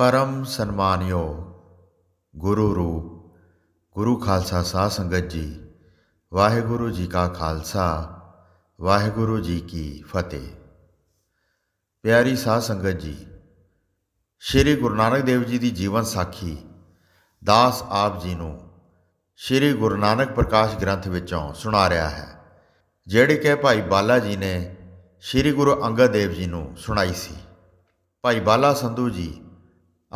ਪਰਮ ਸਨਮਾਨਯੋ ਗੁਰੂ ਰੂਪ ਗੁਰੂ ਖਾਲਸਾ ਸਾਧ ਸੰਗਤ ਜੀ ਵਾਹਿਗੁਰੂ ਜੀ ਕਾ ਖਾਲਸਾ ਵਾਹਿਗੁਰੂ ਜੀ ਕੀ ਫਤਿਹ ਪਿਆਰੀ ਸਾਧ ਸੰਗਤ ਜੀ ਸ੍ਰੀ ਗੁਰੂ ਨਾਨਕ ਦੇਵ ਜੀ ਦੀ ਜੀਵਨ ਸਾਖੀ ਦਾਸ ਆਪ ਜੀ ਨੂੰ ਸ੍ਰੀ ਗੁਰੂ ਨਾਨਕ ਪ੍ਰਕਾਸ਼ ਗ੍ਰੰਥ ਵਿੱਚੋਂ ਸੁਣਾ ਰਿਹਾ ਹੈ ਜਿਹੜੇ ਕਿ ਭਾਈ ਬਾਲਾ ਜੀ ਨੇ ਸ੍ਰੀ ਗੁਰੂ ਅੰਗਦ ਦੇਵ ਜੀ ਨੂੰ ਸੁਣਾਈ ਸੀ ਭਾਈ ਬਾਲਾ ਸੰਧੂ ਜੀ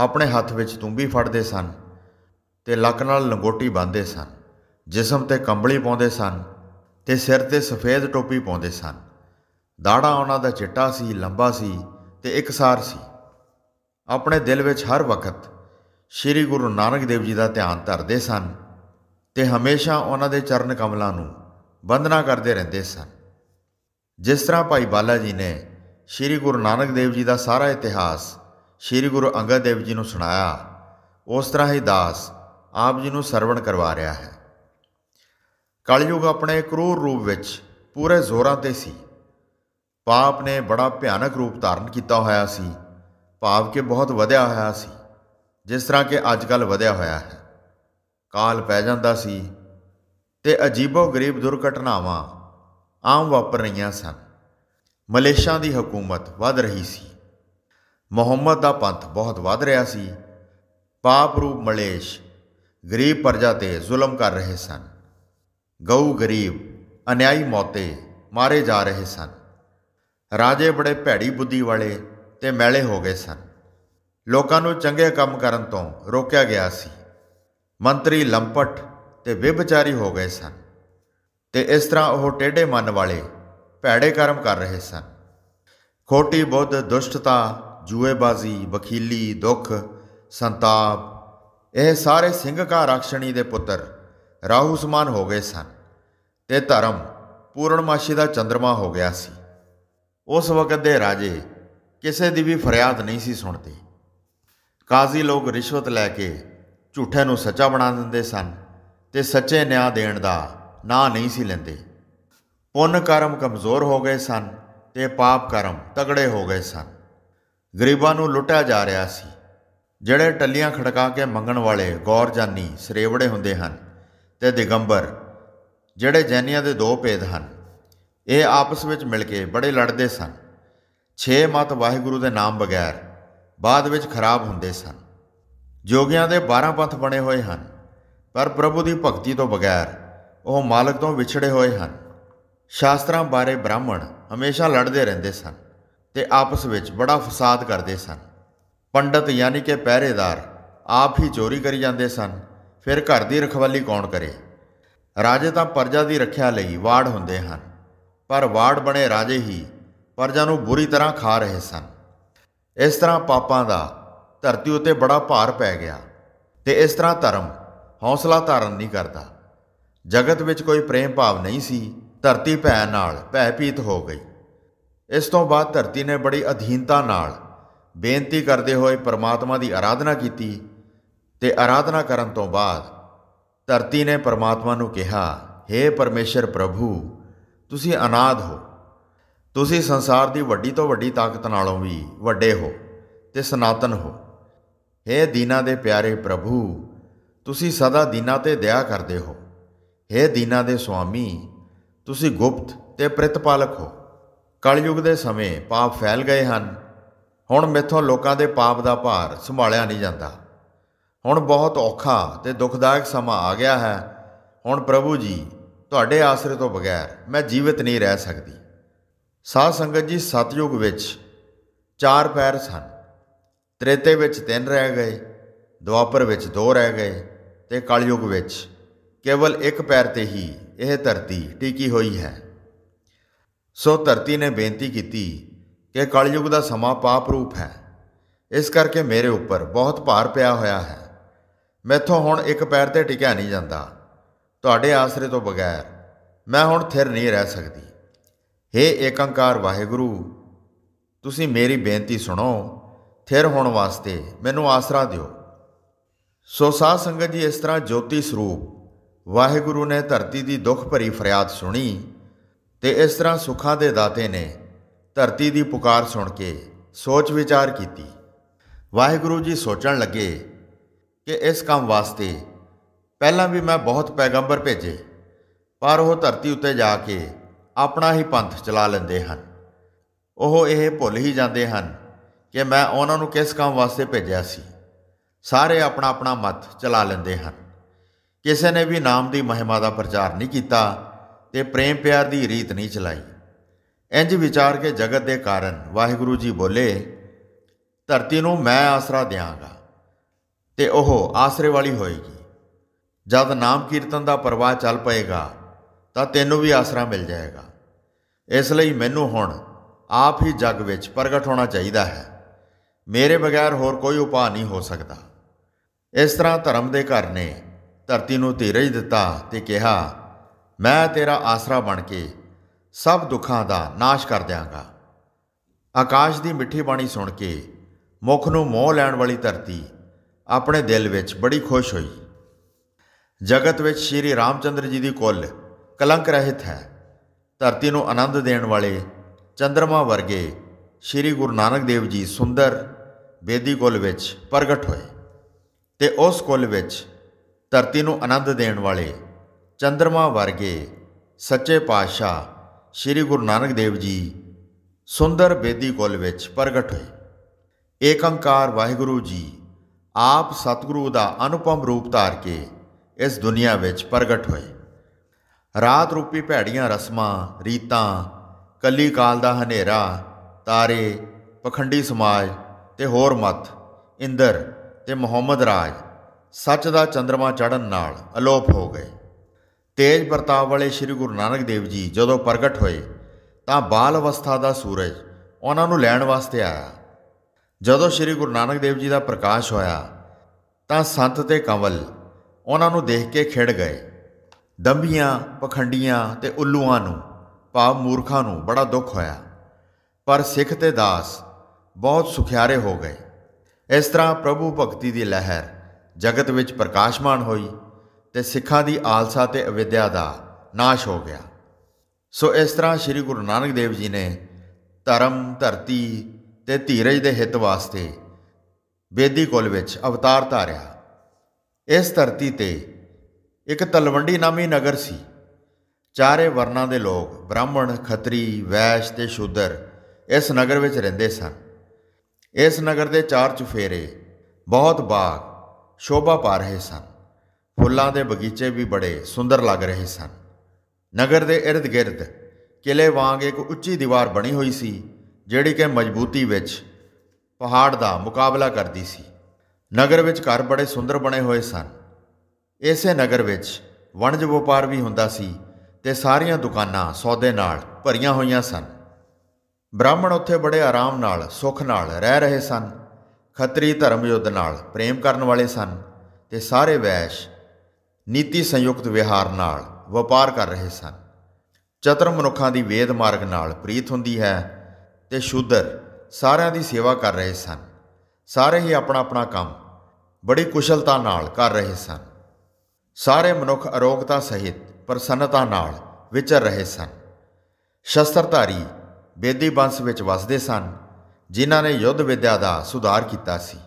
ਆਪਣੇ ਹੱਥ ਵਿੱਚ ਤੁੰਬੀ ਫੜਦੇ ਸਨ ਤੇ ਲੱਕ ਨਾਲ ਲੰਗੋਟੀ ਬੰਨ੍ਹਦੇ ਸਨ ਜਿਸਮ ਤੇ ਕੰਬਲੀ ਪਾਉਂਦੇ ਸਨ ਤੇ ਸਿਰ ਤੇ ਸਫੇਦ ਟੋਪੀ ਪਾਉਂਦੇ ਸਨ ਦਾੜਾ ਉਹਨਾਂ ਦਾ ਚਿੱਟਾ ਸੀ ਲੰਬਾ ਸੀ ਤੇ ਇਕਸਾਰ ਸੀ ਆਪਣੇ ਦਿਲ ਵਿੱਚ ਹਰ ਵਕਤ ਸ੍ਰੀ ਗੁਰੂ ਨਾਨਕ ਦੇਵ ਜੀ ਦਾ ਧਿਆਨ ਧਰਦੇ ਸਨ ਤੇ ਹਮੇਸ਼ਾ ਉਹਨਾਂ ਦੇ ਚਰਨ ਕਮਲਾਂ ਨੂੰ ਵੰਦਨਾ ਕਰਦੇ ਰਹਿੰਦੇ ਸਨ ਜਿਸ ਤਰ੍ਹਾਂ ਭਾਈ ਬਾਲਾ ਜੀ ਨੇ ਸ੍ਰੀ ਗੁਰੂ ਨਾਨਕ ਦੇਵ ਜੀ ਦਾ ਸਾਰਾ ਇਤਿਹਾਸ ਸ੍ਰੀ ਗੁਰੂ ਅੰਗਦ ਦੇਵ ਜੀ ਨੂੰ ਸੁਣਾਇਆ ਉਸ ਤਰ੍ਹਾਂ ਹੀ ਦਾਸ ਆਪ ਜੀ ਨੂੰ ਸਰਵਣ ਕਰਵਾ ਰਿਹਾ ਹੈ ਕਲਯੁਗ ਆਪਣੇ ਕਰੂਰ ਰੂਪ ਵਿੱਚ ਪੂਰੇ ਜ਼ੋਰਾਂ ਤੇ ਸੀ ਪਾਪ ਨੇ ਬੜਾ ਭਿਆਨਕ ਰੂਪ ਧਾਰਨ ਕੀਤਾ ਹੋਇਆ ਸੀ ਭਾਵ ਕੇ ਬਹੁਤ ਵਧਿਆ ਹੋਇਆ ਸੀ ਜਿਸ ਤਰ੍ਹਾਂ ਕਿ ਅੱਜ ਕੱਲ ਵਧਿਆ ਹੋਇਆ ਹੈ ਕਾਲ ਪੈ ਜਾਂਦਾ ਸੀ ਤੇ ਅਜੀਬੋ ਗਰੀਬ ਦੁਰਘਟਨਾਵਾਂ ਆਮ ਵਾਪਰ ਰਹੀਆਂ ਸਨ ਮਲੇਸ਼ੀਆ ਦੀ ਹਕੂਮਤ ਵੱਧ ਰਹੀ ਸੀ ਮੁਹੰਮਦ ਦਾ ਪੰਥ ਬਹੁਤ ਵੱਧ ਰਿਹਾ ਸੀ ਪਾਪ ਰੂਪ ਮਲੇਸ਼ ਗਰੀਬ ਪ੍ਰਜਾ ਤੇ ਜ਼ੁਲਮ ਕਰ ਰਹੇ ਸਨ ਗਊ ਗਰੀਬ ਅਨਿਆਈ ਮੌਤੇ ਮਾਰੇ ਜਾ ਰਹੇ ਸਨ ਰਾਜੇ ਬੜੇ ਭੈੜੀ ਬੁੱਧੀ ਵਾਲੇ ਤੇ ਮੈਲੇ ਹੋ ਗਏ ਸਨ ਲੋਕਾਂ ਨੂੰ ਚੰਗੇ ਕੰਮ ਕਰਨ ਤੋਂ ਰੋਕਿਆ ਗਿਆ ਸੀ ਮੰਤਰੀ ਲੰਪਟ ਤੇ ਵਿਭਚਾਰੀ ਹੋ ਗਏ ਸਨ ਤੇ ਇਸ ਤਰ੍ਹਾਂ ਉਹ ਟੇਢੇ ਮਨ ਵਾਲੇ ਭੈੜੇ ਕਰਮ ਕਰ ਰਹੇ ਸਨ ਖੋਟੀ ਬੁੱਧ ਦੁਸ਼ਟਤਾ ਜੂਏਬਾਜ਼ੀ ਵਕੀਲੀ ਦੁੱਖ ਸੰਤਾਪ ਇਹ ਸਾਰੇ ਸਿੰਘ ਕਾ ਰਾਖਸ਼ਣੀ ਦੇ ਪੁੱਤਰ ਰਾਹੂ ਸਮਾਨ ਹੋ ਗਏ ਸਨ ਤੇ ਧਰਮ ਪੂਰਨਮਾਸ਼ੀ ਦਾ ਚੰ드ਰਮਾ ਹੋ ਗਿਆ ਸੀ ਉਸ ਵਕਤ ਦੇ ਰਾਜੇ ਕਿਸੇ ਦੀ ਵੀ ਫਰਿਆਦ ਨਹੀਂ ਸੀ ਸੁਣਦੇ ਕਾਜ਼ੀ ਲੋਕ ਰਿਸ਼ਵਤ ਲੈ ਕੇ ਝੂਠੇ ਨੂੰ ਸੱਚਾ ਬਣਾ ਦਿੰਦੇ ਸਨ ਤੇ ਸੱਚੇ ਨਿਆਂ ਦੇਣ ਦਾ ਨਾਂ ਨਹੀਂ ਸੀ ਲੈਂਦੇ ਪੁੰਨ ਕਰਮ ਕਮਜ਼ੋਰ ਹੋ ਗਏ ਸਨ ਤੇ ਪਾਪ ਕਰਮ ਤਗੜੇ ਹੋ ਗਏ ਸਨ ਗਰੀਬਾਂ ਨੂੰ ਲੁੱਟਿਆ ਜਾ ਰਿਹਾ ਸੀ ਜਿਹੜੇ ਟੱਲੀਆਂ ਖੜਕਾ ਕੇ ਮੰਗਣ ਵਾਲੇ ਗੌਰਜਾਨੀ ਸਰੇਵੜੇ ਹੁੰਦੇ ਹਨ ਤੇ ਦਿਗੰਬਰ ਜਿਹੜੇ ਜੈਨੀਆਂ ਦੇ ਦੋ ਭੇਦ ਹਨ ਇਹ ਆਪਸ ਵਿੱਚ ਮਿਲ ਕੇ ਬੜੇ ਲੜਦੇ ਸਨ ਛੇ ਮਤ ਵਾਹਿਗੁਰੂ ਦੇ ਨਾਮ ਬਗੈਰ ਬਾਅਦ ਵਿੱਚ ਖਰਾਬ ਹੁੰਦੇ ਸਨ ਜੋਗੀਆਂ ਦੇ 12 ਪੰਥ ਬਣੇ ਹੋਏ ਹਨ ਪਰ ਪ੍ਰਭੂ ਦੀ ਭਗਤੀ ਤੋਂ ਬਗੈਰ ਉਹ ਮਾਲਕ ਤੋਂ ਵਿਛੜੇ ਹੋਏ ਹਨ ਸ਼ਾਸਤਰਾਂ ਬਾਰੇ ਬ੍ਰਾਹਮਣ ਹਮੇਸ਼ਾ ਲੜਦੇ ਰਹਿੰਦੇ ਸਨ ਤੇ ਆਪਸ ਵਿੱਚ ਬੜਾ ਫਸਾਦ ਕਰਦੇ ਸਨ ਪੰਡਤ ਯਾਨੀ ਕਿ ਪਹਿਰੇਦਾਰ ਆਪ ਹੀ ਚੋਰੀ ਕਰੀ ਜਾਂਦੇ ਸਨ ਫਿਰ ਘਰ ਦੀ ਰਖਵਾਲੀ ਕੌਣ ਕਰੇ ਰਾਜੇ ਤਾਂ ਪਰਜਾ ਦੀ ਰੱਖਿਆ ਲਈ ਵਾਰਡ ਹੁੰਦੇ ਹਨ ਪਰ ਵਾਰਡ ਬਣੇ ਰਾਜੇ ਹੀ ਪਰਜਾ ਨੂੰ ਬੁਰੀ ਤਰ੍ਹਾਂ ਖਾ ਰਹੇ ਸਨ ਇਸ ਤਰ੍ਹਾਂ ਪਾਪਾਂ ਦਾ ਧਰਤੀ ਉਤੇ ਬੜਾ ਭਾਰ ਪੈ ਗਿਆ ਤੇ ਇਸ ਤਰ੍ਹਾਂ ਧਰਮ ਹੌਸਲਾ ਧਾਰਨ ਨਹੀਂ ਕਰਦਾ ਜਗਤ ਵਿੱਚ ਕੋਈ ਪ੍ਰੇਮ ਭਾਵ ਨਹੀਂ ਸੀ ਧਰਤੀ ਭੈ ਨਾਲ ਭੈਪੀਤ ਹੋ ਗਈ ਇਸ ਤੋਂ ਬਾਅਦ ਧਰਤੀ ਨੇ ਬੜੀ ਅਧੀਨਤਾ ਨਾਲ ਬੇਨਤੀ ਕਰਦੇ ਹੋਏ ਪਰਮਾਤਮਾ ਦੀ ਆਰਾਧਨਾ ਕੀਤੀ ਤੇ ਆਰਾਧਨਾ ਕਰਨ ਤੋਂ ਬਾਅਦ ਧਰਤੀ ਨੇ ਪਰਮਾਤਮਾ ਨੂੰ ਕਿਹਾ हे ਪਰਮੇਸ਼ਰ ਪ੍ਰਭੂ ਤੁਸੀਂ ਅਨਾਦ ਹੋ ਤੁਸੀਂ ਸੰਸਾਰ ਦੀ ਵੱਡੀ ਤੋਂ ਵੱਡੀ ਤਾਕਤ ਨਾਲੋਂ ਵੀ ਵੱਡੇ ਹੋ ਤੇ ਸਨਾਤਨ ਹੋ हे ਦੀਨਾ ਦੇ ਪਿਆਰੇ ਪ੍ਰਭੂ ਤੁਸੀਂ ਸਦਾ ਦੀਨਾ ਤੇ ਦਇਆ ਕਰਦੇ ਹੋ हे ਦੀਨਾ ਦੇ ਸੁਆਮੀ ਤੁਸੀਂ ਗੁਪਤ ਤੇ ਪ੍ਰਿਤਪਾਲਕ ਹੋ ਕਲਯੁਗ ਦੇ ਸਮੇਂ ਪਾਪ ਫੈਲ ਗਏ ਹਨ ਹੁਣ ਮੇਥੋਂ ਲੋਕਾਂ ਦੇ ਪਾਪ ਦਾ ਭਾਰ ਸੰਭਾਲਿਆ ਨਹੀਂ ਜਾਂਦਾ ਹੁਣ ਬਹੁਤ ਔਖਾ ਤੇ ਦੁਖਦਾਇਕ ਸਮਾਂ ਆ ਗਿਆ ਹੈ ਹੁਣ ਪ੍ਰਭੂ ਜੀ ਤੁਹਾਡੇ ਆਸਰੇ ਤੋਂ ਬਗੈਰ ਮੈਂ ਜੀਵਤ ਨਹੀਂ ਰਹਿ ਸਕਦੀ ਸਾਧ ਸੰਗਤ ਜੀ ਸਤਯੁਗ ਵਿੱਚ ਚਾਰ ਪੈਰ ਸਨ ਤ੍ਰੇਤੇ ਵਿੱਚ ਤਿੰਨ ਰਹਿ ਗਏ ਦੁਆਪਰ ਵਿੱਚ ਦੋ ਰਹਿ ਗਏ ਤੇ ਕਲਯੁਗ ਵਿੱਚ ਕੇਵਲ ਇੱਕ ਪੈਰ ਤੇ ਹੀ ਇਹ ਧਰਤੀ ਟਿਕੀ ਹੋਈ ਹੈ ਸੋ ਧਰਤੀ ਨੇ ਬੇਨਤੀ ਕੀਤੀ ਕਿ ਕਲਯੁਗ ਦਾ ਸਮਾਂ ਪਾਪ ਰੂਪ ਹੈ ਇਸ ਕਰਕੇ ਮੇਰੇ ਉੱਪਰ ਬਹੁਤ ਭਾਰ ਪਿਆ ਹੋਇਆ ਹੈ ਮੈਥੋਂ ਹੁਣ ਇੱਕ ਪੈਰ ਤੇ ਟਿਕਿਆ ਨਹੀਂ ਜਾਂਦਾ ਤੁਹਾਡੇ ਆਸਰੇ ਤੋਂ ਬਗੈਰ ਮੈਂ ਹੁਣ ਥਿਰ ਨਹੀਂ ਰਹਿ ਸਕਦੀ हे ਏਕੰਕਾਰ ਵਾਹਿਗੁਰੂ ਤੁਸੀਂ ਮੇਰੀ ਬੇਨਤੀ ਸੁਣੋ ਥਿਰ ਹੋਣ ਵਾਸਤੇ ਮੈਨੂੰ ਆਸਰਾ ਦਿਓ ਸੋ ਸਾਧ ਸੰਗਤ ਜੀ ਇਸ ਤਰ੍ਹਾਂ ਜੋਤੀ ਸਰੂਪ ਵਾਹਿਗੁਰੂ ਨੇ ਧਰਤੀ ਦੀ ਦੁੱਖ ਭਰੀ ਫਰਿਆਦ ਸੁਣੀ ਤੇ ਇਸ ਤਰ੍ਹਾਂ ਸੁੱਖਾਂ ਦੇ ਦਾਤੇ ਨੇ ਧਰਤੀ ਦੀ ਪੁਕਾਰ ਸੁਣ ਕੇ ਸੋਚ ਵਿਚਾਰ ਕੀਤੀ ਵਾਹਿਗੁਰੂ ਜੀ ਸੋਚਣ ਲੱਗੇ ਕਿ ਇਸ ਕੰਮ ਵਾਸਤੇ ਪਹਿਲਾਂ ਵੀ ਮੈਂ ਬਹੁਤ ਪੈਗੰਬਰ ਭੇਜੇ ਪਰ ਉਹ ਧਰਤੀ ਉੱਤੇ ਜਾ ਕੇ ਆਪਣਾ ਹੀ ਪੰਥ ਚਲਾ ਲੈਂਦੇ ਹਨ ਉਹ ਇਹ ਭੁੱਲ ਹੀ ਜਾਂਦੇ ਹਨ ਕਿ ਮੈਂ ਉਹਨਾਂ ਨੂੰ ਕਿਸ ਕੰਮ ਵਾਸਤੇ ਭੇਜਿਆ ਸੀ ਸਾਰੇ ਆਪਣਾ ਆਪਣਾ ਮਤ ਚਲਾ ਲੈਂਦੇ ਹਨ ਕਿਸੇ ਨੇ ਵੀ ਨਾਮ ਦੀ ਮਹਿਮਾ ਦਾ ਪ੍ਰਚਾਰ ਨਹੀਂ ਕੀਤਾ ਤੇ ਪ੍ਰੇਮ ਪਿਆਰ ਦੀ ਰੀਤ ਨਹੀਂ ਚਲਾਈ ਇੰਜ ਵਿਚਾਰ ਕੇ ਜਗਤ ਦੇ ਕਾਰਨ ਵਾਹਿਗੁਰੂ ਜੀ ਬੋਲੇ ਧਰਤੀ ਨੂੰ ਮੈਂ ਆਸਰਾ ਦਿਆਂਗਾ ਤੇ ਉਹ ਆਸਰੇ ਵਾਲੀ ਹੋਏਗੀ ਜਦ ਨਾਮ ਕੀਰਤਨ ਦਾ ਪ੍ਰਵਾਹ ਚੱਲ ਪਏਗਾ ਤਾਂ ਤੈਨੂੰ ਵੀ ਆਸਰਾ ਮਿਲ ਜਾਏਗਾ ਇਸ ਲਈ ਮੈਨੂੰ ਹੁਣ ਆਪ ਹੀ ਜਗ ਵਿੱਚ ਪ੍ਰਗਟ ਹੋਣਾ ਚਾਹੀਦਾ ਹੈ ਮੇਰੇ ਬਗੈਰ ਹੋਰ ਕੋਈ ਉਪਾਅ ਨਹੀਂ ਹੋ ਸਕਦਾ ਇਸ ਤਰ੍ਹਾਂ ਧਰਮ ਦੇ ਘਰ ਨੇ ਧਰਤੀ ਨੂੰ ਧੀਰਜ ਦਿੱਤਾ ਤੇ ਕਿਹਾ ਮੈਂ ਤੇਰਾ ਆਸਰਾ ਬਣ ਕੇ ਸਭ ਦੁੱਖਾਂ ਦਾ ਨਾਸ਼ ਕਰ ਦਿਆਂਗਾ ਆਕਾਸ਼ ਦੀ ਮਿੱਠੀ ਬਾਣੀ ਸੁਣ ਕੇ ਮੁਖ ਨੂੰ ਮੋਹ ਲੈਣ ਵਾਲੀ ਧਰਤੀ ਆਪਣੇ ਦਿਲ ਵਿੱਚ ਬੜੀ ਖੁਸ਼ ਹੋਈ ਜਗਤ ਵਿੱਚ ਸ਼੍ਰੀ ਰਾਮਚੰਦਰ ਜੀ ਦੀ ਕੁੱਲ ਕਲੰਕ ਰਹਿਤ ਹੈ ਧਰਤੀ ਨੂੰ ਆਨੰਦ ਦੇਣ ਵਾਲੇ ਚੰ드ਰਮਾ ਵਰਗੇ ਸ਼੍ਰੀ ਗੁਰੂ ਨਾਨਕ ਦੇਵ ਜੀ ਸੁੰਦਰ ਬੇਦੀ ਕੁੱਲ ਵਿੱਚ ਪ੍ਰਗਟ ਹੋਏ ਤੇ ਉਸ ਕੁੱਲ ਵਿੱਚ ਧਰਤੀ ਨੂੰ ਆਨੰਦ ਦੇਣ ਵਾਲੇ ਚੰਦਰਮਾ ਵਰਗੇ ਸੱਚੇ ਪਾਤਸ਼ਾਹ ਸ੍ਰੀ ਗੁਰੂ ਨਾਨਕ ਦੇਵ ਜੀ ਸੁੰਦਰ ਬੇਦੀ ਕੁਲ ਵਿੱਚ ਪ੍ਰਗਟ ਹੋਏ ਏਕੰਕਾਰ ਵਾਹਿਗੁਰੂ ਜੀ ਆਪ ਸਤਿਗੁਰੂ ਦਾ ਅਨੁਪਮ ਰੂਪ ਧਾਰ ਕੇ ਇਸ ਦੁਨੀਆ ਵਿੱਚ ਪ੍ਰਗਟ ਹੋਏ ਰਾਤ ਰੂਪੀ ਭੈੜੀਆਂ ਰਸਮਾਂ ਰੀਤਾਂ ਕੱਲੀ ਕਾਲ ਦਾ ਹਨੇਰਾ ਤਾਰੇ ਪਖੰਡੀ ਸਮਾਜ ਤੇ ਹੋਰ ਮਤ ਇੰਦਰ ਤੇ ਮੁਹੰਮਦ ਰਾਜ ਸੱਚ ਦਾ ਚੰ드ਰਮਾ ਚੜਨ ਨਾਲ ਅਲੋਪ ਹੋ ਗਏ ਤੇਜ ਪ੍ਰਤਾਪ ਵਾਲੇ ਸ੍ਰੀ ਗੁਰੂ ਨਾਨਕ ਦੇਵ ਜੀ ਜਦੋਂ ਪ੍ਰਗਟ ਹੋਏ ਤਾਂ ਬਾਲ ਅਵਸਥਾ ਦਾ ਸੂਰਜ ਉਹਨਾਂ ਨੂੰ ਲੈਣ ਵਾਸਤੇ ਆਇਆ ਜਦੋਂ ਸ੍ਰੀ ਗੁਰੂ ਨਾਨਕ ਦੇਵ ਜੀ ਦਾ ਪ੍ਰਕਾਸ਼ ਹੋਇਆ ਤਾਂ ਸੰਤ ਤੇ ਕੰਵਲ ਉਹਨਾਂ ਨੂੰ ਦੇਖ ਕੇ ਖਿੜ ਗਏ ਦੰਬੀਆਂ ਪਖੰਡੀਆਂ ਤੇ ਉੱਲੂਆਂ ਨੂੰ ਪਾਪ ਮੂਰਖਾਂ ਨੂੰ ਬੜਾ ਦੁੱਖ ਹੋਇਆ ਪਰ ਸਿੱਖ ਤੇ ਦਾਸ ਬਹੁਤ ਸੁਖਿਆਰੇ ਹੋ ਗਏ ਇਸ ਤਰ੍ਹਾਂ ਪ੍ਰਭੂ ਭਗਤੀ ਦੀ ਲਹਿਰ ਜਗਤ ਵਿੱਚ ਪ੍ਰਕਾਸ਼ਮਾਨ ਹੋਈ ਤੇ ਸਿੱਖਾਂ ਦੀ ਆਲਸਾ ਤੇ ਅਵਿਦਿਆ ਦਾ ਨਾਸ਼ ਹੋ ਗਿਆ ਸੋ ਇਸ ਤਰ੍ਹਾਂ ਸ੍ਰੀ ਗੁਰੂ ਨਾਨਕ ਦੇਵ ਜੀ ਨੇ ਧਰਮ ਧਰਤੀ ਤੇ ਧੀਰਜ ਦੇ ਹਿੱਤ ਵਾਸਤੇ ਬੇਦੀ ਕੁਲ ਵਿੱਚ ਅਵਤਾਰ ਧਾਰਿਆ ਇਸ ਧਰਤੀ ਤੇ ਇੱਕ ਤਲਵੰਡੀ ਨਾਮੀ ਨਗਰ ਸੀ ਚਾਰੇ ਵਰਨਾਂ ਦੇ ਲੋਕ ਬ੍ਰਾਹਮਣ ਖੱਤਰੀ ਵੈਸ਼ ਤੇ ਸ਼ੂਦਰ ਇਸ ਨਗਰ ਵਿੱਚ ਰਹਿੰਦੇ ਸਨ ਇਸ ਨਗਰ ਦੇ ਚਾਰ ਚੁਫੇਰੇ ਬਹੁਤ ਬਾਗ ਸ਼ੋਭਾ ਪਾ ਰਹੇ ਸਨ ਫੁੱਲਾਂ ਦੇ ਬਗੀਚੇ ਵੀ ਬੜੇ ਸੁੰਦਰ ਲੱਗ ਰਹੇ ਸਨ ਨਗਰ ਦੇ ird-gird ਕਿਲੇ ਵਾਂਗ ਇੱਕ ਉੱਚੀ ਦੀਵਾਰ ਬਣੀ ਹੋਈ ਸੀ ਜਿਹੜੀ ਕਿ ਮਜ਼ਬੂਤੀ ਵਿੱਚ ਪਹਾੜ ਦਾ ਮੁਕਾਬਲਾ ਕਰਦੀ ਸੀ ਨਗਰ ਵਿੱਚ ਘਰ ਬੜੇ ਸੁੰਦਰ ਬਣੇ ਹੋਏ ਸਨ ਇਸੇ ਨਗਰ ਵਿੱਚ ਵਣਜ ਵਪਾਰ ਵੀ ਹੁੰਦਾ ਸੀ ਤੇ ਸਾਰੀਆਂ ਦੁਕਾਨਾਂ ਸੌਦੇ ਨਾਲ ਭਰੀਆਂ ਹੋਈਆਂ ਸਨ ਬ੍ਰਾਹਮਣ ਉੱਥੇ ਬੜੇ ਆਰਾਮ ਨਾਲ ਸੁੱਖ ਨਾਲ ਰਹਿ ਰਹੇ ਸਨ ਖੱਤਰੀ ਧਰਮ ਯੁੱਧ ਨਾਲ ਪ੍ਰੇਮ ਕਰਨ ਵਾਲੇ ਸਨ ਤੇ ਸਾਰੇ ਵੈਸ਼ ਨੀਤੀ ਸੰਯੁਕਤ ਵਿਹਾਰ ਨਾਲ ਵਪਾਰ ਕਰ ਰਹੇ ਸਨ ਚਤਰ ਮਨੁੱਖਾਂ ਦੀ ਵੇਦ ਮਾਰਗ ਨਾਲ ਪ੍ਰੀਤ ਹੁੰਦੀ ਹੈ ਤੇ ਸ਼ੁੱਧਰ ਸਾਰਿਆਂ ਦੀ ਸੇਵਾ ਕਰ ਰਹੇ ਸਨ ਸਾਰੇ ਹੀ ਆਪਣਾ ਆਪਣਾ ਕੰਮ ਬੜੀ ਕੁਸ਼ਲਤਾ ਨਾਲ ਕਰ ਰਹੇ ਸਨ ਸਾਰੇ ਮਨੁੱਖ ਅਰੋਗਤਾ ਸਹਿਤ ਪ੍ਰਸੰਨਤਾ ਨਾਲ ਵਿਚਰ ਰਹੇ ਸਨ ਸ਼ਸਤਰਧਾਰੀ ਬੇਦੀ ਬੰਸ ਵਿੱਚ ਵਸਦੇ ਸਨ ਜਿਨ੍ਹਾਂ ਨੇ ਯੁੱਧ ਵਿਦਿਆ ਦਾ ਸੁਧਾਰ ਕੀਤਾ ਸੀ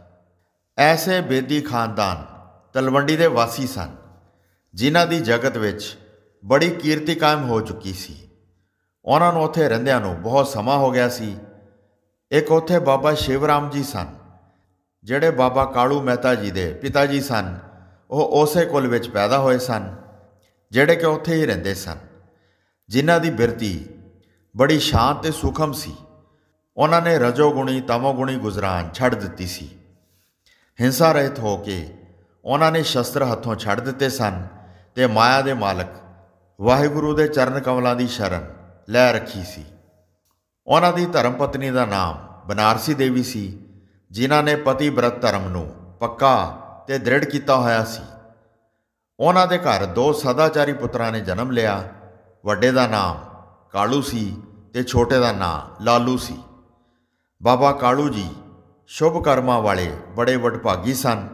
ਐਸੇ ਬੇਦੀ ਖਾਨਦਾਨ ਤਲਵੰਡੀ ਦੇ ਵਾਸੀ ਸਨ ਜਿਨ੍ਹਾਂ ਦੀ ਜਗਤ ਵਿੱਚ ਬੜੀ ਕੀਰਤੀ ਕਾਇਮ ਹੋ ਚੁੱਕੀ ਸੀ ਉਹਨਾਂ ਨੂੰ ਉੱਥੇ ਰਹਿੰਦਿਆਂ ਨੂੰ ਬਹੁਤ ਸਮਾਂ ਹੋ ਗਿਆ ਸੀ ਇੱਕ ਉੱਥੇ ਬਾਬਾ ਸ਼ਿਵਰਾਮ ਜੀ ਸਨ ਜਿਹੜੇ ਬਾਬਾ ਕਾਲੂ ਮਹਿਤਾ ਜੀ ਦੇ ਪਿਤਾ ਜੀ ਸਨ ਉਹ ਉਸੇ ਕੁਲ ਵਿੱਚ ਪੈਦਾ ਹੋਏ ਸਨ ਜਿਹੜੇ ਕਿ ਉੱਥੇ ਹੀ ਰਹਿੰਦੇ ਸਨ ਜਿਨ੍ਹਾਂ ਦੀ ਬਿਰਤੀ ਬੜੀ ਸ਼ਾਂਤ ਤੇ ਸੁਖਮ ਸੀ ਉਹਨਾਂ ਨੇ ਰਜੋਗੁਣੀ ਤਮੋਗੁਣੀ ਗੁਜ਼ਰਾਨ ਛੱਡ ਦਿੱਤੀ ਸੀ ਹਿੰਸਾ ਰਹਿਤ ਹੋ ਕੇ ਉਹਨਾਂ ਨੇ ਸ਼ਸਤਰ ਹੱਥੋਂ ਛੱਡ ਦਿੱਤੇ ਸਨ ਤੇ ਮਾਇਆ ਦੇ ਮਾਲਕ ਵਾਹਿਗੁਰੂ ਦੇ ਚਰਨ ਕਮਲਾਂ ਦੀ ਸ਼ਰਨ ਲੈ ਰੱਖੀ ਸੀ ਉਹਨਾਂ ਦੀ ਧਰਮ ਪਤਨੀ ਦਾ ਨਾਮ ਬਨਾਰਸੀ ਦੇਵੀ ਸੀ ਜਿਨ੍ਹਾਂ ਨੇ ਪਤੀ ਬ੍ਰਤ ਧਰਮ ਨੂੰ ਪੱਕਾ ਤੇ ਦ੍ਰਿੜ ਕੀਤਾ ਹੋਇਆ ਸੀ ਉਹਨਾਂ ਦੇ ਘਰ ਦੋ ਸਦਾਚਾਰੀ ਪੁੱਤਰਾਂ ਨੇ ਜਨਮ ਲਿਆ ਵੱਡੇ ਦਾ ਨਾਮ ਕਾਲੂ ਸੀ ਤੇ ਛੋਟੇ ਦਾ ਨਾਮ ਲਾਲੂ ਸੀ ਬਾਬਾ ਕਾਲੂ ਜੀ ਸ਼ੁਭ ਕਰਮਾਂ ਵਾਲੇ ਬੜੇ ਵਡਭਾਗੀ ਸਨ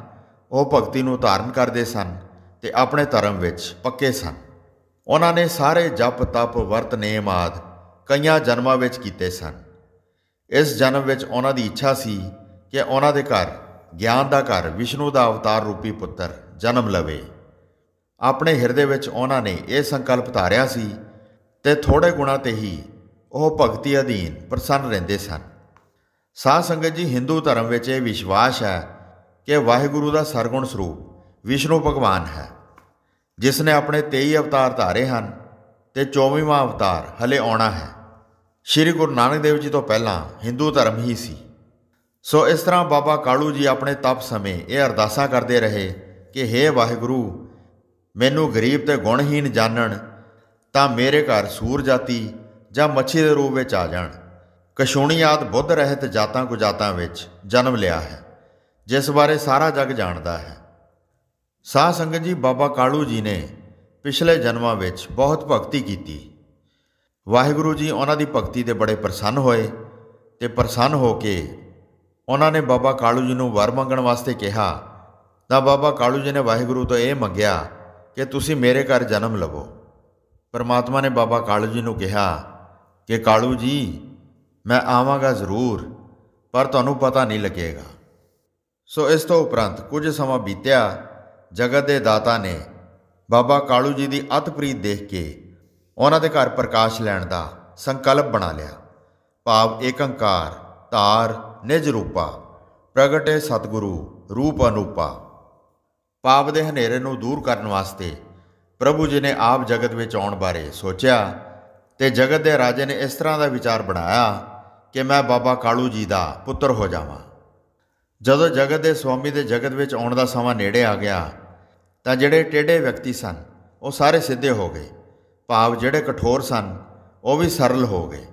ਉਹ ਭਗਤੀ ਨੂੰ ਧਾਰਨ ਕਰਦੇ ਸਨ ਤੇ ਆਪਣੇ ਧਰਮ ਵਿੱਚ ਪੱਕੇ ਸਨ ਉਹਨਾਂ ਨੇ ਸਾਰੇ ਜਪ ਤਪ ਵਰਤ ਨੇਮ ਆਦ ਕਈਆਂ ਜਨਮਾਂ ਵਿੱਚ ਕੀਤੇ ਸਨ ਇਸ ਜਨਮ ਵਿੱਚ ਉਹਨਾਂ ਦੀ ਇੱਛਾ ਸੀ ਕਿ ਉਹਨਾਂ ਦੇ ਘਰ ਗਿਆਨ ਦਾ ਘਰ ਵਿਸ਼ਨੂੰ ਦਾ ਅਵਤਾਰ ਰੂਪੀ ਪੁੱਤਰ ਜਨਮ ਲਵੇ ਆਪਣੇ ਹਿਰਦੇ ਵਿੱਚ ਉਹਨਾਂ ਨੇ ਇਹ ਸੰਕਲਪ ਧਾਰਿਆ ਸੀ ਤੇ ਥੋੜੇ ਗੁਣਾ ਤੇ ਹੀ ਉਹ ਭਗਤੀ ਅਧੀਨ ਪ੍ਰਸੰਨ ਰਹਿੰਦੇ ਸਨ ਸਾਧ ਸੰਗਤ ਜੀ ਹਿੰਦੂ ਧਰਮ ਵਿੱਚ ਇਹ ਵਿਸ਼ਵਾਸ ਹੈ ਕਿ ਵਾਹਿਗੁਰੂ ਦਾ ਸਰਗੁਣ ਸਰੂਪ ਵਿਸ਼ਨੂੰ ਭਗਵਾਨ ਹੈ ਜਿਸ ਨੇ ਆਪਣੇ 23 ਅਵਤਾਰ ਧਾਰੇ ਹਨ ਤੇ 24ਵਾਂ ਅਵਤਾਰ ਹਲੇ ਆਉਣਾ ਹੈ ਸ਼੍ਰੀ ਗੁਰੂ ਨਾਨਕ ਦੇਵ ਜੀ ਤੋਂ ਪਹਿਲਾਂ ਹਿੰਦੂ ਧਰਮ ਹੀ ਸੀ ਸੋ ਇਸ ਤਰ੍ਹਾਂ ਬਾਬਾ ਕਾਲੂ ਜੀ ਆਪਣੇ ਤਪ ਸਮੇਂ ਇਹ ਅਰਦਾਸਾਂ ਕਰਦੇ ਰਹੇ ਕਿ हे ਵਾਹਿਗੁਰੂ ਮੈਨੂੰ ਗਰੀਬ ਤੇ ਗੁਣਹੀਨ ਜਾਣਨ ਤਾਂ ਮੇਰੇ ਘਰ ਸੂਰ ਜਾਤੀ ਜਾਂ ਮੱਛੀ ਦੇ ਰੂਪ ਵਿੱਚ ਆ ਜਾਣ ਕਸ਼ੂਣੀ ਆਦ ਬੁੱਧ ਰਹਿਤ ਜਾਤਾਂ ਗੁਜਾਤਾਂ ਵਿੱਚ ਜਨਮ ਲਿਆ ਹੈ ਜਿਸ ਬਾਰੇ ਸਾਰਾ ਜੱਗ ਜਾਣਦਾ ਹੈ ਸਾਹ ਸੰਗਤ ਜੀ ਬਾਬਾ ਕਾਲੂ ਜੀ ਨੇ ਪਿਛਲੇ ਜਨਮਾਂ ਵਿੱਚ ਬਹੁਤ ਭਗਤੀ ਕੀਤੀ ਵਾਹਿਗੁਰੂ ਜੀ ਉਹਨਾਂ ਦੀ ਭਗਤੀ ਤੇ ਬੜੇ ਪ੍ਰਸੰਨ ਹੋਏ ਤੇ ਪ੍ਰਸੰਨ ਹੋ ਕੇ ਉਹਨਾਂ ਨੇ ਬਾਬਾ ਕਾਲੂ ਜੀ ਨੂੰ ਵਰ ਮੰਗਣ ਵਾਸਤੇ ਕਿਹਾ ਤਾਂ ਬਾਬਾ ਕਾਲੂ ਜੀ ਨੇ ਵਾਹਿਗੁਰੂ ਤੋਂ ਇਹ ਮੰਗਿਆ ਕਿ ਤੁਸੀਂ ਮੇਰੇ ਘਰ ਜਨਮ ਲਵੋ ਪਰਮਾਤਮਾ ਨੇ ਬਾਬਾ ਕਾਲੂ ਜੀ ਨੂੰ ਕਿਹਾ ਕਿ ਕਾਲੂ ਜੀ ਮੈਂ ਆਵਾਂਗਾ ਜ਼ਰੂਰ ਪਰ ਤੁਹਾਨੂੰ ਪਤਾ ਨਹੀਂ ਲੱਗੇਗਾ ਸੋ ਇਸ ਤੋਂ ਉਪਰੰਤ ਕੁਝ ਸਮਾਂ ਬੀਤਿਆ ਜਗਤ ਦੇ ਦਾਤਾ ਨੇ ਬਾਬਾ ਕਾਲੂ ਜੀ ਦੀ ਅਤਪ੍ਰੀਤ ਦੇਖ ਕੇ ਉਹਨਾਂ ਦੇ ਘਰ ਪ੍ਰਕਾਸ਼ ਲੈਣ ਦਾ ਸੰਕਲਪ ਬਣਾ ਲਿਆ ਭਾਵ ਏਕੰਕਾਰ ਤਾਰ ਨਿਜ ਰੂਪਾ ਪ੍ਰਗਟੇ ਸਤਿਗੁਰੂ ਰੂਪ ਅਨੂਪਾ ਪਾਪ ਦੇ ਹਨੇਰੇ ਨੂੰ ਦੂਰ ਕਰਨ ਵਾਸਤੇ ਪ੍ਰਭੂ ਜੀ ਨੇ ਆਪ ਜਗਤ ਵਿੱਚ ਆਉਣ ਬਾਰੇ ਸੋਚਿਆ ਤੇ ਜਗਤ ਦੇ ਰਾਜੇ ਨੇ ਇਸ ਤਰ੍ਹਾਂ ਦਾ ਵਿਚਾਰ ਬਣਾਇਆ ਕਿ ਮੈਂ ਬਾਬਾ ਕਾਲੂ ਜੀ ਦਾ ਪੁੱਤਰ ਹੋ ਜਾਵਾਂ ਜਦੋਂ ਜਗਤ ਦੇ ਸਵਾਮੀ ਦੇ ਜਗਤ ਵਿੱਚ ਆਉਣ ਦਾ ਸਮਾਂ ਨੇੜੇ ਆ ਗਿਆ ਤਾਂ ਜਿਹੜੇ ਟੇਢੇ ਵਿਅਕਤੀ ਸਨ ਉਹ ਸਾਰੇ ਸਿੱਧੇ ਹੋ ਗਏ ਭਾਵ ਜਿਹੜੇ ਕਠੋਰ ਸਨ ਉਹ ਵੀ ਸਰਲ ਹੋ ਗਏ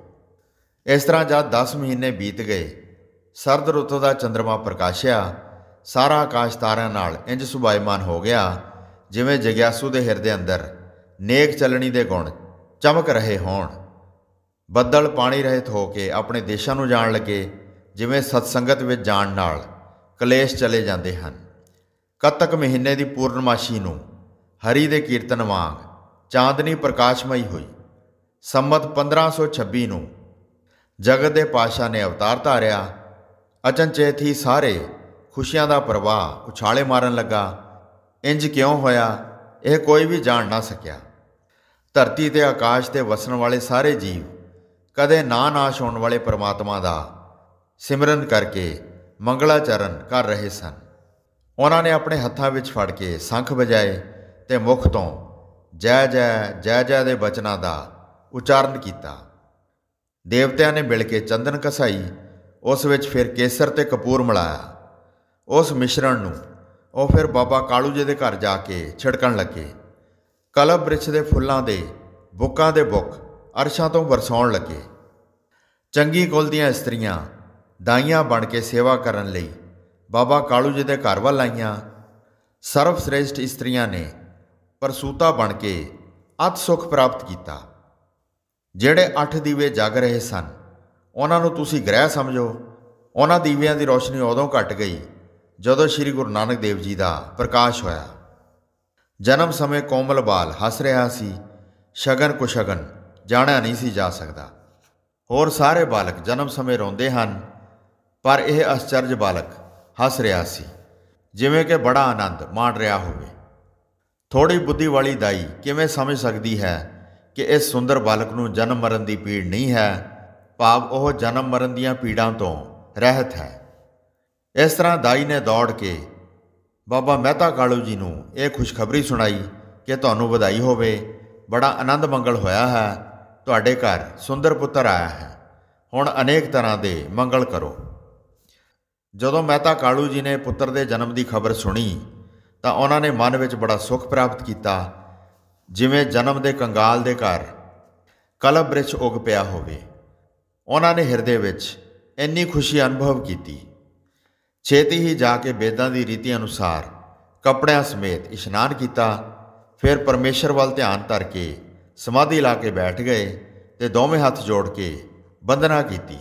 ਇਸ ਤਰ੍ਹਾਂ ਜਦ 10 ਮਹੀਨੇ ਬੀਤ ਗਏ ਸਰਦ ਰੁੱਤ ਦਾ ਚੰ드ਰਮਾ ਪ੍ਰਕਾਸ਼ਿਆ ਸਾਰਾ ਆਕਾਸ਼ ਤਾਰਿਆਂ ਨਾਲ ਇੰਜ ਸੁਭਾਇਮਾਨ ਹੋ ਗਿਆ ਜਿਵੇਂ ਜਗਿਆਸੂ ਦੇ ਹਿਰਦੇ ਅੰਦਰ ਨੇਕ ਚਲਣੀ ਦੇ ਗੁਣ ਚਮਕ ਰਹੇ ਹੋਣ ਬੱਦਲ ਪਾਣੀ ਰਹਿਤ ਹੋ ਕੇ ਆਪਣੇ ਦੇਸ਼ਾਂ ਨੂੰ ਜਾਣ ਲੱਗੇ ਜਿਵੇਂ ਸਤਸੰਗਤ ਵਿੱਚ ਜਾਣ ਨਾਲ ਕਲੇਸ਼ ਚਲੇ ਜਾਂਦੇ ਹਨ ਕਤਕ ਮਹੀਨੇ ਦੀ ਪੂਰਨਮਾਸ਼ੀ ਨੂੰ ਹਰੀ ਦੇ ਕੀਰਤਨ ਵਾਂਗ ਚਾਂਦਨੀ ਪ੍ਰਕਾਸ਼ਮਈ ਹੋਈ ਸੰਮਤ 1526 ਨੂੰ ਜਗਤ ਦੇ ਪਾਸ਼ਾ ਨੇ ਅਵਤਾਰ ਧਾਰਿਆ ਅਚੰਚੇ થી ਸਾਰੇ ਖੁਸ਼ੀਆਂ ਦਾ ਪ੍ਰਵਾਹ ਉਛਾਲੇ ਮਾਰਨ ਲੱਗਾ ਇੰਜ ਕਿਉਂ ਹੋਇਆ ਇਹ ਕੋਈ ਵੀ ਜਾਣ ਨਾ ਸਕਿਆ ਧਰਤੀ ਤੇ ਆਕਾਸ਼ ਤੇ ਵਸਣ ਵਾਲੇ ਸਾਰੇ ਜੀਵ ਕਦੇ ਨਾ ਨਾਸ਼ ਹੋਣ ਵਾਲੇ ਪਰਮਾਤਮਾ ਦਾ ਸਿਮਰਨ ਕਰਕੇ ਮੰਗਲਾਚਰਨ ਕਰ ਰਹੇ ਸਨ ਉਹਨਾਂ ਨੇ ਆਪਣੇ ਹੱਥਾਂ ਵਿੱਚ ਫੜ ਕੇ ਸੰਖ ਵਜਾਏ ਤੇ ਮੁਖ ਤੋਂ ਜੈ ਜੈ ਜੈ ਜੈ ਦੇ ਬਚਨਾਂ ਦਾ ਉਚਾਰਨ ਕੀਤਾ ਦੇਵਤਿਆਂ ਨੇ ਮਿਲ ਕੇ ਚੰਦਨ ਕਸਾਈ ਉਸ ਵਿੱਚ ਫਿਰ ਕੇਸਰ ਤੇ ਕਪੂਰ ਮਿਲਾਇਆ ਉਸ ਮਿਸ਼ਰਣ ਨੂੰ ਉਹ ਫਿਰ ਬਾਬਾ ਕਾਲੂ ਜੀ ਦੇ ਘਰ ਜਾ ਕੇ ਛਿੜਕਣ ਲੱਗੇ ਕਲਬ ਬ੍ਰਿਛ ਦੇ ਫੁੱਲਾਂ ਦੇ ਬੁੱਕਾਂ ਦੇ ਬੁੱਕ ਅਰਸ਼ਾਂ ਤੋਂ ਵਰਸਾਉਣ ਲੱਗੇ ਚੰਗੀ ਕੁਲ ਦੀਆਂ ਇਸਤਰੀਆਂ ਦਾਈਆਂ ਬਣ ਕੇ ਸੇਵਾ ਕਰਨ ਲਈ ਬਾਬਾ ਕਾਲੂ ਜੀ ਦੇ ਘਰ ਵੱਲ ਆਈਆਂ ਸਰਵ ਸ੍ਰੇਸ਼ਟ ਇਸਤਰੀਆਂ ਨੇ ਪਰਸੂਤਾ ਬਣ ਕੇ ਅਤ ਸੁਖ ਪ੍ਰਾਪਤ ਕੀਤਾ ਜਿਹੜੇ ਅੱਠ ਦੀਵੇ ਜਗ ਰਹੇ ਸਨ ਉਹਨਾਂ ਨੂੰ ਤੁਸੀਂ ਗ੍ਰਹਿ ਸਮਝੋ ਉਹਨਾਂ ਦੀਵਿਆਂ ਦੀ ਰੋਸ਼ਨੀ ਉਦੋਂ ਘਟ ਗਈ ਜਦੋਂ ਸ੍ਰੀ ਗੁਰੂ ਨਾਨਕ ਦੇਵ ਜੀ ਦਾ ਪ੍ਰਕਾਸ਼ ਹੋਇਆ ਜਨਮ ਸਮੇਂ ਕੋਮਲ ਬਾਲ ਹੱਸ ਰਿਹਾ ਸੀ ਸ਼ਗਨ ਕੁਸ਼ਗਨ ਜਾਣਿਆ ਨਹੀਂ ਸੀ ਜਾ ਸਕਦਾ ਹੋਰ ਸਾਰੇ ਬਾਲਕ ਜਨਮ ਸਮੇਂ ਰੋਂਦੇ ਹਨ ਪਰ ਇਹ ਅਸਚਰਜ ਬਾਲਕ ਹੱਸ ਰਿਹਾ ਸੀ ਜਿਵੇਂ ਕਿ ਬੜਾ ਆਨੰਦ ਮਾਣ ਰਿਹਾ ਹੋਵੇ ਥੋੜੀ ਬੁੱਧੀ ਵਾਲੀ ਦਾਈ ਕਿਵੇਂ ਸਮਝ ਸਕਦੀ ਹੈ ਕਿ ਇਸ ਸੁੰਦਰ ਬਾਲਕ ਨੂੰ ਜਨਮ ਮਰਨ ਦੀ ਪੀੜ ਨਹੀਂ ਹੈ ਭਾਵ ਉਹ ਜਨਮ ਮਰਨ ਦੀਆਂ ਪੀੜਾਂ ਤੋਂ ਰਹਿਤ ਹੈ ਇਸ ਤਰ੍ਹਾਂ ਦਾਈ ਨੇ ਦੌੜ ਕੇ ਬਾਬਾ ਮਹਿਤਾ ਕਾਲੂ ਜੀ ਨੂੰ ਇਹ ਖੁਸ਼ਖਬਰੀ ਸੁਣਾਈ ਕਿ ਤੁਹਾਨੂੰ ਵਧਾਈ ਹੋਵੇ ਬੜਾ ਆਨੰਦ ਮੰਗਲ ਹੋਇਆ ਹੈ ਤੁਹਾਡੇ ਘਰ ਸੁੰਦਰ ਪੁੱਤਰ ਆਇਆ ਹੈ ਹੁਣ ਅਨੇਕ ਤਰ੍ਹਾਂ ਦੇ ਮੰਗਲ ਕਰੋ ਜਦੋਂ ਮਹਿਤਾ ਕਾਲੂ ਜੀ ਨੇ ਪੁੱਤਰ ਦੇ ਜਨਮ ਦੀ ਖਬਰ ਸੁਣੀ ਤਾਂ ਉਹਨਾਂ ਨੇ ਮਨ ਵਿੱਚ ਬੜਾ ਸੁੱਖ ਪ੍ਰਾਪਤ ਕੀਤਾ ਜਿਵੇਂ ਜਨਮ ਦੇ ਕੰਗਾਲ ਦੇ ਘਰ ਕਲਬ ਬ੍ਰਿਛ ਉਗ ਪਿਆ ਹੋਵੇ ਉਹਨਾਂ ਨੇ ਹਿਰਦੇ ਵਿੱਚ ਇੰਨੀ ਖੁਸ਼ੀ ਅਨੁਭਵ ਕੀਤੀ ਛੇਤੀ ਹੀ ਜਾ ਕੇ ਵੇਦਾਂ ਦੀ ਰੀਤੀ ਅਨੁਸਾਰ ਕੱਪੜਿਆਂ ਸਮੇਤ ਇਸ਼ਨਾਨ ਕੀਤਾ ਫਿਰ ਪਰਮੇਸ਼ਰ ਵੱਲ ਧਿਆਨ ਧਰ ਕੇ ਸਮਾਧੀ ਲਾ ਕੇ ਬੈਠ ਗਏ ਤੇ ਦੋਵੇਂ ਹੱਥ ਜੋੜ ਕੇ ਬੰਦਨਾ ਕੀਤੀ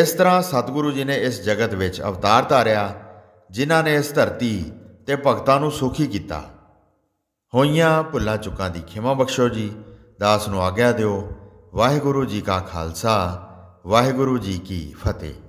ਇਸ ਤਰ੍ਹਾਂ ਸਤਿਗੁਰੂ ਜੀ ਨੇ ਇਸ ਜਗਤ ਵਿੱਚ ਅਵਤਾਰ ਧਾਰਿਆ ਜਿਨ੍ਹਾਂ ਨੇ ਇਸ ਧਰਤੀ ਤੇ ਭਗਤਾਂ ਨੂੰ ਸੁਖੀ ਕੀਤਾ ਹੋਈਆਂ ਭੁੱਲਾਂ ਚੁੱਕਾਂ ਦੀ ਖਿਮਾ ਬਖਸ਼ੋ ਜੀ ਦਾਸ ਨੂੰ ਆਗਿਆ ਦਿਓ ਵਾਹਿਗੁਰੂ ਜੀ ਕਾ ਖਾਲਸਾ ਵਾਹਿਗੁਰੂ ਜੀ ਕੀ ਫਤਿਹ